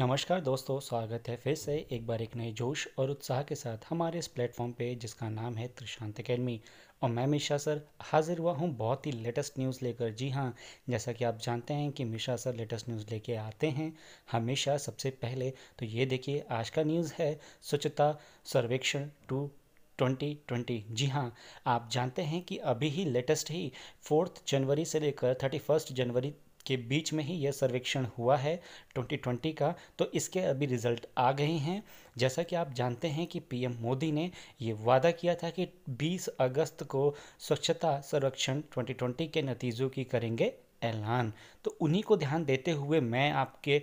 नमस्कार दोस्तों स्वागत है फिर से एक बार एक नए जोश और उत्साह के साथ हमारे इस प्लेटफॉर्म पे जिसका नाम है त्रिशांत अकेडमी और मैं मिश्रा सर हाजिर हुआ हूँ बहुत ही लेटेस्ट न्यूज़ लेकर जी हाँ जैसा कि आप जानते हैं कि मिश्रा सर लेटेस्ट न्यूज़ लेके आते हैं हमेशा हाँ, सबसे पहले तो ये देखिए आज का न्यूज़ है स्वच्छता सर्वेक्षण टू 2020 जी हाँ आप जानते हैं कि अभी ही लेटेस्ट ही फोर्थ जनवरी से लेकर थर्टी फर्स्ट जनवरी के बीच में ही यह सर्वेक्षण हुआ है 2020 का तो इसके अभी रिजल्ट आ गए हैं जैसा कि आप जानते हैं कि पीएम मोदी ने ये वादा किया था कि 20 अगस्त को स्वच्छता सर्वेक्षण 2020 के नतीजों की करेंगे ऐलान तो उन्हीं को ध्यान देते हुए मैं आपके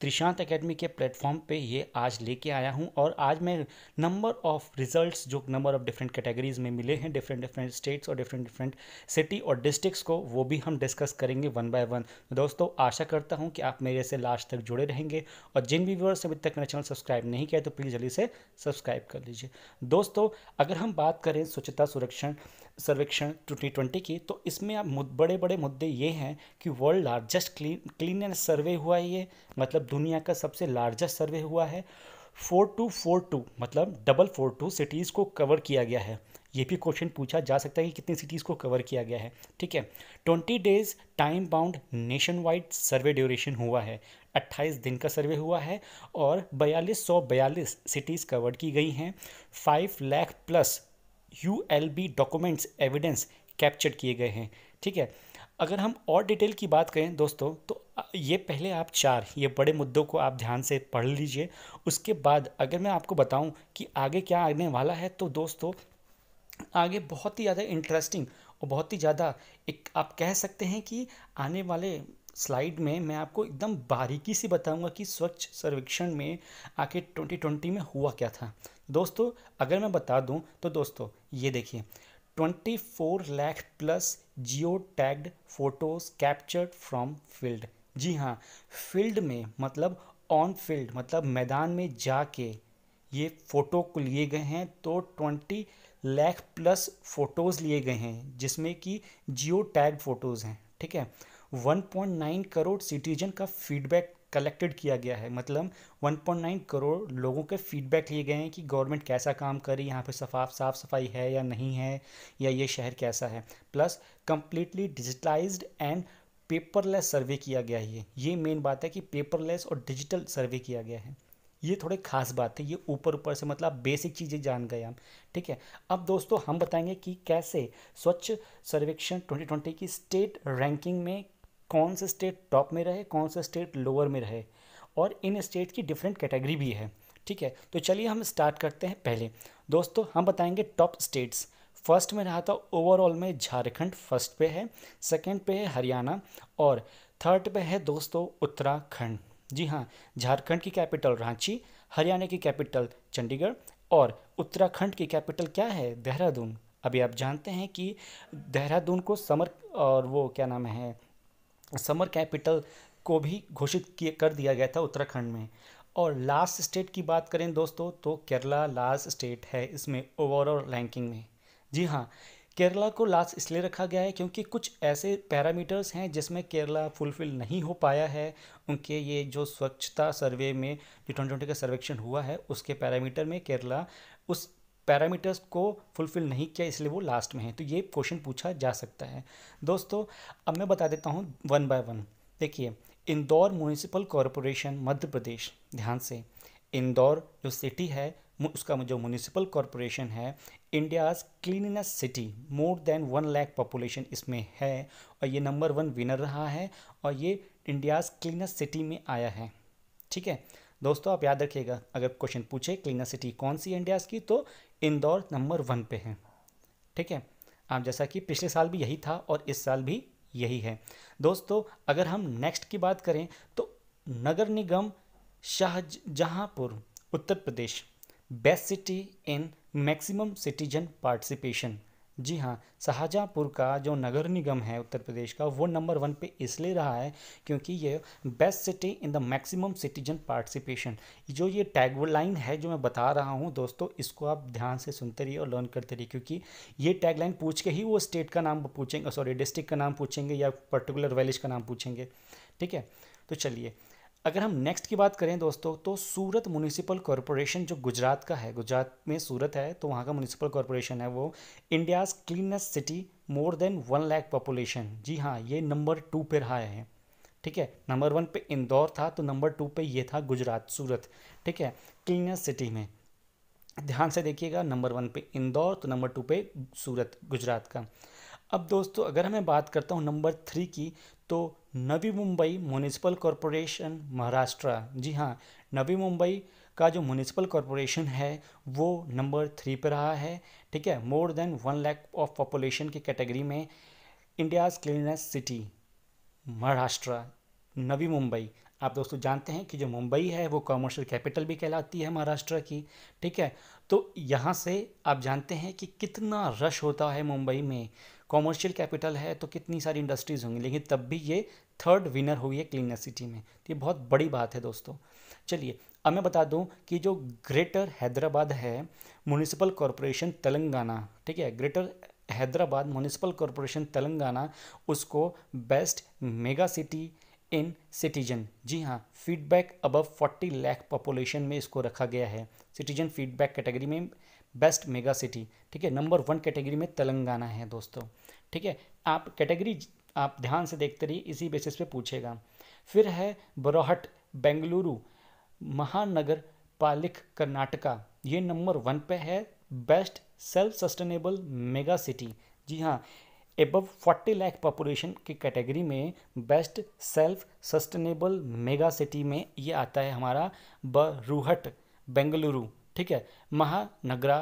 त्रिशांत एकेडमी के प्लेटफॉर्म पे ये आज लेके आया हूँ और आज मैं नंबर ऑफ रिजल्ट्स जो नंबर ऑफ डिफरेंट कैटेगरीज़ में मिले हैं डिफरेंट डिफरेंट स्टेट्स और डिफरेंट डिफरेंट सिटी और डिस्ट्रिक्स को वो भी हम डिस्कस करेंगे वन बाय वन दोस्तों आशा करता हूँ कि आप मेरे से लास्ट तक जुड़े रहेंगे और जिन भी व्यूअर्स अभी तक मेरा चैनल सब्सक्राइब नहीं किया तो प्लीज़ जल्दी से सब्सक्राइब कर लीजिए दोस्तों अगर हम बात करें स्वच्छता सुरक्षण सर्वेक्षण 2020 की तो इसमें आप बड़े बड़े मुद्दे ये हैं कि world largest clean cleanness survey हुआ है ये मतलब दुनिया का सबसे लार्जेस्ट सर्वे हुआ है फोर टू फोर टू मतलब डबल फोर टू सिटीज़ को कवर किया गया है ये भी क्वेश्चन पूछा जा सकता है कि कितनी सिटीज़ को कवर किया गया है ठीक है twenty days time bound nationwide survey duration हुआ है अट्ठाईस दिन का सर्वे हुआ है और बयालीस सौ बयालीस सिटीज़ कवर की गई हैं five lakh plus U L B documents evidence capture किए गए हैं ठीक है अगर हम और डिटेल की बात करें दोस्तों तो ये पहले आप चार ये बड़े मुद्दों को आप ध्यान से पढ़ लीजिए उसके बाद अगर मैं आपको बताऊं कि आगे क्या आने वाला है तो दोस्तों आगे बहुत ही ज़्यादा इंटरेस्टिंग और बहुत ही ज़्यादा एक आप कह सकते हैं कि आने वाले स्लाइड में मैं आपको एकदम बारीकी से बताऊंगा कि स्वच्छ सर्वेक्षण में आके 2020 में हुआ क्या था दोस्तों अगर मैं बता दूं तो दोस्तों ये देखिए 24 lakh plus geo tagged photos captured from field जी हाँ फील्ड में मतलब ऑन फील्ड मतलब मैदान में जाके ये फ़ोटो को लिए गए हैं तो ट्वेंटी लाख प्लस फ़ोटोज़ लिए गए हैं जिसमें कि जियो टैग फ़ोटोज़ हैं ठीक है 1.9 करोड़ सिटीजन का फीडबैक कलेक्टेड किया गया है मतलब 1.9 करोड़ लोगों के फीडबैक लिए गए हैं कि गवर्नमेंट कैसा काम करी यहाँ पर सफाफ साफ सफाई है या नहीं है या ये शहर कैसा है plus completely digitalize and paperless survey किया गया है ये मेन बात है कि पेपरलेस और डिजिटल सर्वे किया गया है ये थोड़े खास बात है ये ऊपर ऊपर से मतलब बेसिक चीज़ें जान गए हम ठीक है अब दोस्तों हम बताएंगे कि कैसे स्वच्छ सर्वेक्षण 2020 की स्टेट रैंकिंग में कौन से स्टेट टॉप में रहे कौन सा स्टेट लोअर में रहे और इन स्टेट की डिफरेंट कैटेगरी भी है ठीक है तो चलिए हम स्टार्ट करते हैं पहले दोस्तों हम बताएंगे टॉप स्टेट्स फर्स्ट में रहा था ओवरऑल में झारखंड फर्स्ट पे है सेकंड पे है हरियाणा और थर्ड पे है दोस्तों उत्तराखंड जी हाँ झारखंड की कैपिटल रांची हरियाणा की कैपिटल चंडीगढ़ और उत्तराखंड की कैपिटल क्या है देहरादून अभी आप जानते हैं कि देहरादून को समर और वो क्या नाम है समर कैपिटल को भी घोषित किए कर दिया गया था उत्तराखंड में और लास्ट स्टेट की बात करें दोस्तों तो केरला लास्ट स्टेट है इसमें ओवरऑल रैंकिंग में जी हाँ केरला को लास्ट इसलिए रखा गया है क्योंकि कुछ ऐसे पैरामीटर्स हैं जिसमें केरला फुलफिल नहीं हो पाया है उनके ये जो स्वच्छता सर्वे में जो ट्वेंटी ट्वेंटी का सर्वेक्षण हुआ है उसके पैरामीटर में केरला उस पैरामीटर्स को फुलफिल नहीं किया इसलिए वो लास्ट में है तो ये क्वेश्चन पूछा जा सकता है दोस्तों अब मैं बता देता हूँ वन बाय वन देखिए इंदौर म्यूनिसिपल कॉरपोरेशन मध्य प्रदेश ध्यान से इंदौर जो सिटी है उसका जो म्यूनिसिपल कॉरपोरेशन है India's cleanness city more than one lakh population इसमें है और ये नंबर वन विनर रहा है और ये इंडियाज़ क्लीनस सिटी में आया है ठीक है दोस्तों आप याद रखिएगा अगर क्वेश्चन पूछे क्लीनस सिटी कौन सी इंडियाज़ की तो इंदौर नंबर वन पे है ठीक है आप जैसा कि पिछले साल भी यही था और इस साल भी यही है दोस्तों अगर हम नेक्स्ट की बात करें तो नगर निगम Shahjahanpur Uttar Pradesh best city in maximum citizen participation जी हाँ शाहजहाँपुर का जो नगर निगम है उत्तर प्रदेश का वो नंबर वन पे इसलिए रहा है क्योंकि ये best city in the maximum citizen participation जो ये टैग लाइन है जो मैं बता रहा हूँ दोस्तों इसको आप ध्यान से सुनते रहिए और लर्न करते रहिए क्योंकि ये टैग लाइन पूछ के ही वो स्टेट का नाम पूछेंगे सॉरी डिस्ट्रिक्ट का नाम पूछेंगे या पर्टिकुलर वैलेज का नाम पूछेंगे ठीक है तो चलिए अगर हम नेक्स्ट की बात करें दोस्तों तो सूरत म्यूनिसिपल कॉरपोरेशन जो गुजरात का है गुजरात में सूरत है तो वहाँ का म्यूनिसिपल कॉरपोरेशन है वो India's cleanest city more than one lakh population जी हाँ ये नंबर टू पे रहा है ठीक है नंबर वन पे इंदौर था तो नंबर टू पे ये था गुजरात सूरत ठीक है क्लीनेस्ट सिटी में ध्यान से देखिएगा नंबर वन पे इंदौर तो नंबर टू पे सूरत गुजरात का अब दोस्तों अगर मैं बात करता हूँ नंबर थ्री की तो नवी मुंबई म्यूनिसिपल कॉरपोरेशन महाराष्ट्र जी हाँ नवी मुंबई का जो म्यूनिसिपल कॉरपोरेशन है वो नंबर थ्री पर रहा है ठीक है more than one lakh of population की कैटेगरी में India's cleanest city Maharashtra Navi Mumbai आप दोस्तों जानते हैं कि जो मुंबई है वो कॉमर्शियल कैपिटल भी कहलाती है महाराष्ट्र की ठीक है तो यहाँ से आप जानते हैं कि कितना रश होता है मुंबई में कॉमर्शियल कैपिटल है तो कितनी सारी इंडस्ट्रीज़ होंगी लेकिन तब भी ये थर्ड विनर हुई है क्लीनर सिटी में तो ये बहुत बड़ी बात है दोस्तों चलिए अब मैं बता दूं कि जो ग्रेटर हैदराबाद है म्यूनिसिपल कॉरपोरेशन तेलंगाना ठीक है greater Hyderabad municipal corporation Telangana उसको best mega city in citizen जी हाँ फीडबैक अबव 40 लाख पॉपुलेशन में इसको रखा गया है सिटीजन फीडबैक कैटेगरी में बेस्ट मेगा सिटी ठीक है नंबर वन कैटेगरी में तेलंगाना है दोस्तों ठीक है आप कैटेगरी आप ध्यान से देखते रहिए इसी बेसिस पे पूछेगा फिर है बरोहट बेंगलुरु महानगर पालिक कर्नाटका ये नंबर वन पे है best self sustainable mega city जी हाँ एबव फोर्टी लाख पॉपुलेशन की कैटेगरी में best self sustainable mega city में ये आता है हमारा बरूहट बेंगलुरु ठीक है महानगरा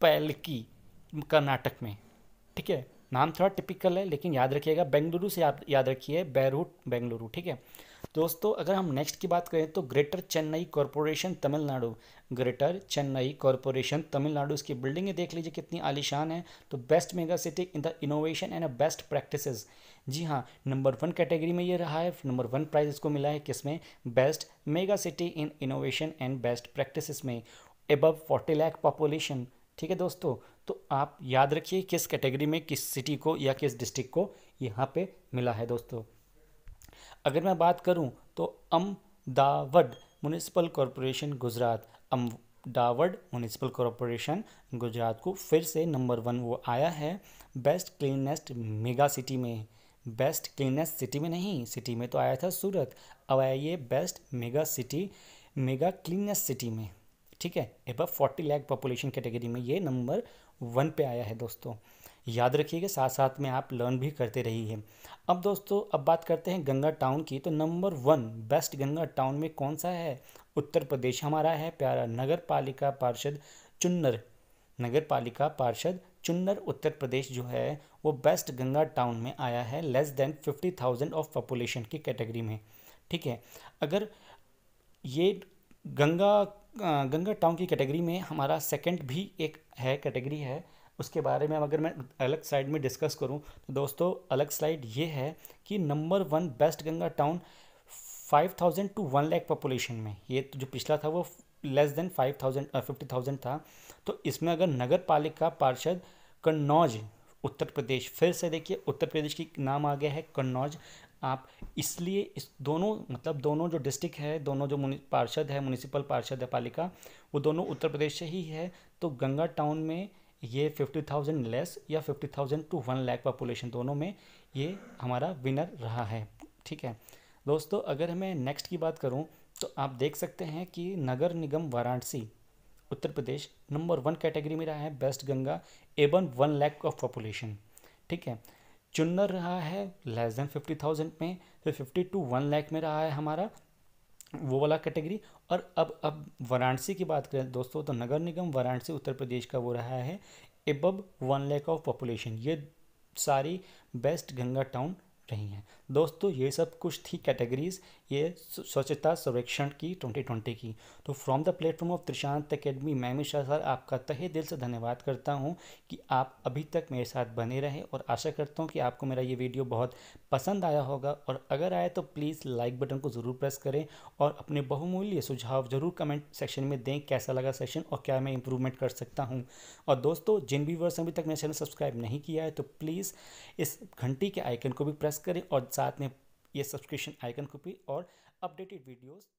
पैलकी कर्नाटक में ठीक है नाम थोड़ा टिपिकल है लेकिन याद रखिएगा बेंगलुरु से आप याद रखिए बैरूट बेंगलुरु ठीक है दोस्तों अगर हम नेक्स्ट की बात करें तो greater Chennai corporation Tamil Nadu greater Chennai corporation Tamil Nadu इसकी बिल्डिंगें देख लीजिए कितनी आलिशान है तो best mega city in the innovation and best practices जी हाँ नंबर वन कैटेगरी में ये रहा है नंबर वन प्राइज इसको मिला है किसमें best mega city in innovation and best practice में एबव फोर्टी लैख पॉपुलेशन ठीक है दोस्तों तो आप याद रखिए किस कैटेगरी में किस सिटी को या किस डिस्ट्रिक्ट को यहाँ पे मिला है दोस्तों अगर मैं बात करूँ तो Ahmedabad municipal corporation Gujarat Ahmedabad corporation Gujarat को फिर से नंबर वन वो आया है बेस्ट क्लीनेस्ट मेगा सिटी में बेस्ट क्लीनेस्ट सिटी में नहीं सिटी में तो आया था सूरत अब आया ये best mega city mega cleanest city में ठीक है above forty lakh population category में ये नंबर वन पे आया है दोस्तों याद रखिएगा साथ साथ में आप लर्न भी करते रहिए अब दोस्तों अब बात करते हैं गंगा टाउन की तो number one best Ganga town में कौन सा है उत्तर प्रदेश हमारा है प्यारा नगर पालिका पार्षद चुन्नर नगर पालिका पार्षद चुन्नर उत्तर प्रदेश जो है वो बेस्ट गंगा टाउन में आया है less than fifty thousand of population की कैटेगरी में ठीक है अगर ये गंगा गंगा टाउन की कैटेगरी में हमारा सेकंड भी एक है कैटेगरी है उसके बारे में अगर मैं अलग साइड में डिस्कस करूं तो दोस्तों अलग स्लाइड ये है कि number one best Ganga town five thousand to one lakh population में ये तो जो पिछला था वो less than five thousand fifty thousand था तो इसमें अगर नगर पालिका पार्षद कन्नौज उत्तर प्रदेश फिर से देखिए उत्तर प्रदेश की नाम आ गया है कन्नौज आप इसलिए इस दोनों मतलब दोनों जो डिस्ट्रिक्ट है दोनों जो पार्षद है म्यूनिसिपल पार्षद है पालिका वो दोनों उत्तर प्रदेश से ही है तो गंगा टाउन में ये फिफ्टी थाउजेंड लेस या fifty thousand to one lakh population दोनों में ये हमारा विनर रहा है ठीक है दोस्तों अगर मैं नेक्स्ट की बात करूँ तो आप देख सकते हैं कि नगर निगम Varanasi Uttar Pradesh number one category में रहा है best Ganga above one lakh of population ठीक है चुन्नर रहा है लेस देन फिफ्टी थाउजेंड में फिर फिफ्टी टू वन लैख में रहा है हमारा वो वाला कैटेगरी और अब अब वाराणसी की बात करें दोस्तों तो नगर निगम वाराणसी उत्तर प्रदेश का वो रहा है above one lakh of population ये सारी बेस्ट गंगा टाउन रही हैं दोस्तों ये सब कुछ थी कैटेगरीज ये स्वच्छता सर्वेक्षण की 2020 की तो from the platform of Trishant academy मैं मिश्रा सर आपका तहे दिल से धन्यवाद करता हूँ कि आप अभी तक मेरे साथ बने रहे और आशा करता हूँ कि आपको मेरा ये वीडियो बहुत पसंद आया होगा और अगर आया तो प्लीज़ लाइक बटन को ज़रूर प्रेस करें और अपने बहुमूल्य सुझाव ज़रूर कमेंट सेक्शन में दें कैसा लगा सेशन और क्या मैं इंप्रूवमेंट कर सकता हूँ और दोस्तों जिन भी वर्ष अभी तक मेरा चैनल सब्सक्राइब नहीं किया है तो प्लीज़ इस घंटी के आइकन को भी प्रेस करें और साथ में ये सब्सक्रिप्शन आइकन को भी और अपडेटेड वीडियोज़